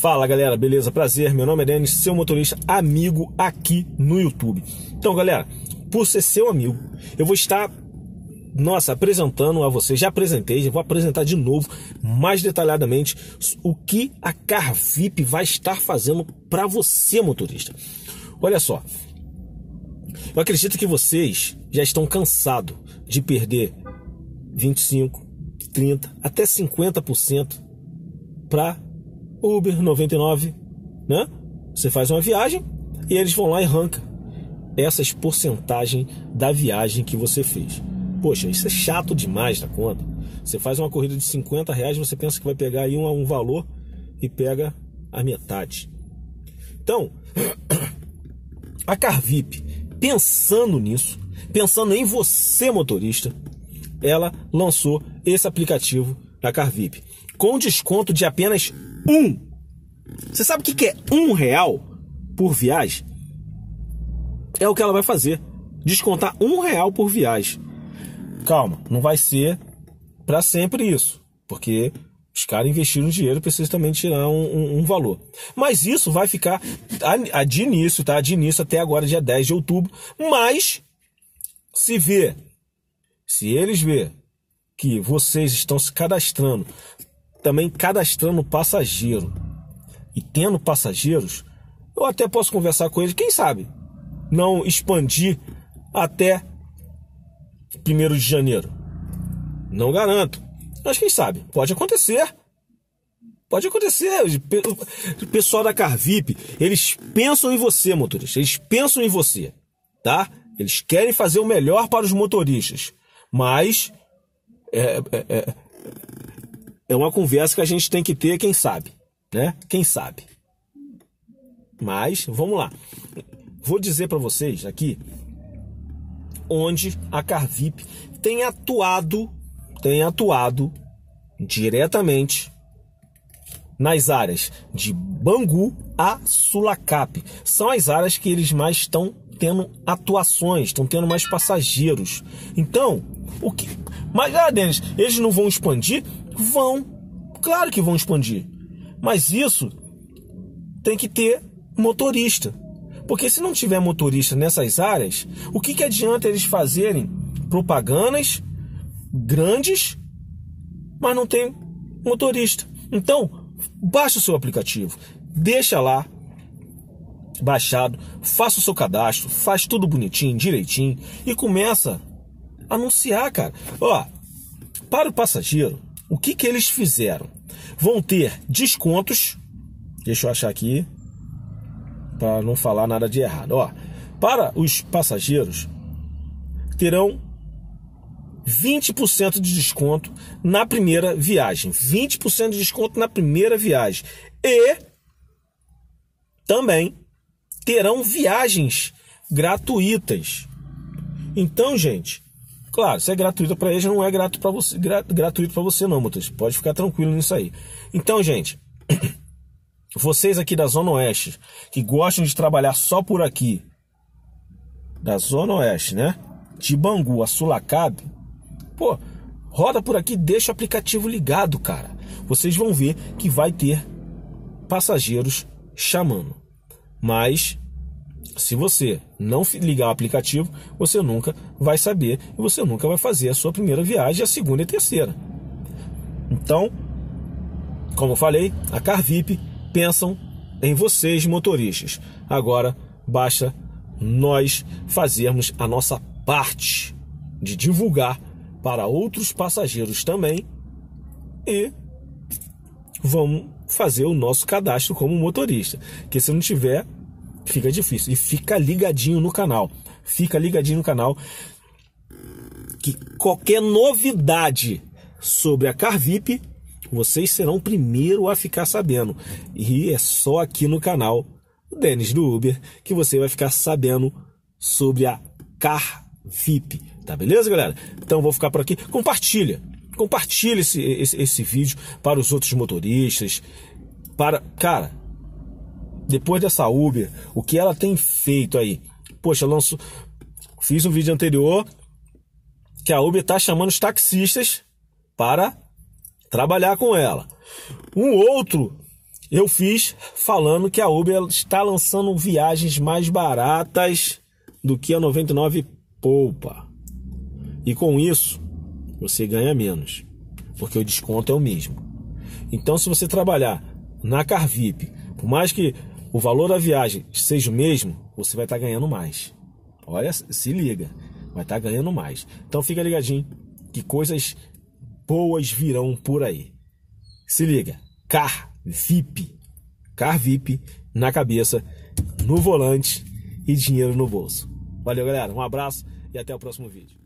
Fala galera, beleza? Prazer, meu nome é Denis, seu motorista amigo aqui no YouTube. Então galera, por ser seu amigo, eu vou estar, nossa, apresentando a vocês, já apresentei, já vou apresentar de novo, mais detalhadamente, o que a CarVip vai estar fazendo para você motorista. Olha só, eu acredito que vocês já estão cansados de perder 25, 30, até 50% para Uber 99, né? Você faz uma viagem e eles vão lá e arranca essas porcentagens da viagem que você fez. Poxa, isso é chato demais na conta. Você faz uma corrida de 50 reais, você pensa que vai pegar aí um, um valor e pega a metade. Então, a Carvip, pensando nisso, pensando em você motorista, ela lançou esse aplicativo da Carvip com desconto de apenas um. Você sabe o que é um real por viagem? É o que ela vai fazer. Descontar um real por viagem. Calma, não vai ser para sempre isso. Porque os caras investiram dinheiro, precisam também tirar um, um, um, valor. Mas isso vai ficar a, a de início, tá? De início até agora, dia 10 de outubro. Mas, se vê, se eles vê que vocês estão se cadastrando também cadastrando passageiro. E tendo passageiros, eu até posso conversar com eles, quem sabe? Não expandir até 1 de janeiro. Não garanto. Mas quem sabe? Pode acontecer. Pode acontecer. O pessoal da Carvip, eles pensam em você, motorista. Eles pensam em você, tá? Eles querem fazer o melhor para os motoristas. Mas é, é, é é uma conversa que a gente tem que ter, quem sabe, né? Quem sabe. Mas vamos lá. Vou dizer para vocês aqui onde a Carvip tem atuado, tem atuado diretamente nas áreas de Bangu a Sulacap. São as áreas que eles mais estão tendo atuações, estão tendo mais passageiros. Então, o que. Mas, ah, Denis, eles não vão expandir? Vão, claro que vão expandir. Mas isso tem que ter motorista. Porque se não tiver motorista nessas áreas, o que, que adianta eles fazerem propagandas grandes, mas não tem motorista? Então, baixa o seu aplicativo, deixa lá baixado, faça o seu cadastro, faz tudo bonitinho, direitinho e começa a anunciar, cara. Ó, para o passageiro, o que, que eles fizeram? Vão ter descontos. Deixa eu achar aqui para não falar nada de errado. Ó, para os passageiros terão 20% de desconto na primeira viagem. 20% de desconto na primeira viagem. E também terão viagens gratuitas. Então, gente, Claro, se é gratuito para eles, não é grato pra você, gratuito para você não, motorista. Pode ficar tranquilo nisso aí. Então, gente, vocês aqui da Zona Oeste, que gostam de trabalhar só por aqui, da Zona Oeste, né? De Bangu a Sulacab, pô, roda por aqui, deixa o aplicativo ligado, cara. Vocês vão ver que vai ter passageiros chamando. Mas se você não ligar o aplicativo, você nunca vai saber e você nunca vai fazer a sua primeira viagem, a segunda e a terceira. Então, como eu falei, a Carvip pensam em vocês, motoristas. Agora basta nós fazermos a nossa parte de divulgar para outros passageiros também e vamos fazer o nosso cadastro como motorista. Que se não tiver, fica difícil. E fica ligadinho no canal. Fica ligadinho no canal que qualquer novidade sobre a Carvip, vocês serão o primeiro a ficar sabendo. E é só aqui no canal Denis do Uber que você vai ficar sabendo sobre a Carvip. Tá beleza, galera? Então vou ficar por aqui. Compartilha. Compartilha esse, esse, esse vídeo para os outros motoristas. Para. Cara, depois dessa Uber, o que ela tem feito aí? Poxa, lanço, fiz um vídeo anterior que a Uber está chamando os taxistas para trabalhar com ela. Um outro eu fiz falando que a Uber está lançando viagens mais baratas do que a 99 Poupa. E com isso, você ganha menos, porque o desconto é o mesmo. Então, se você trabalhar na Carvip, por mais que o valor da viagem seja o mesmo, você vai estar tá ganhando mais. Olha, se liga, vai estar tá ganhando mais. Então fica ligadinho que coisas boas virão por aí. Se liga, car VIP, car VIP na cabeça, no volante e dinheiro no bolso. Valeu, galera. Um abraço e até o próximo vídeo.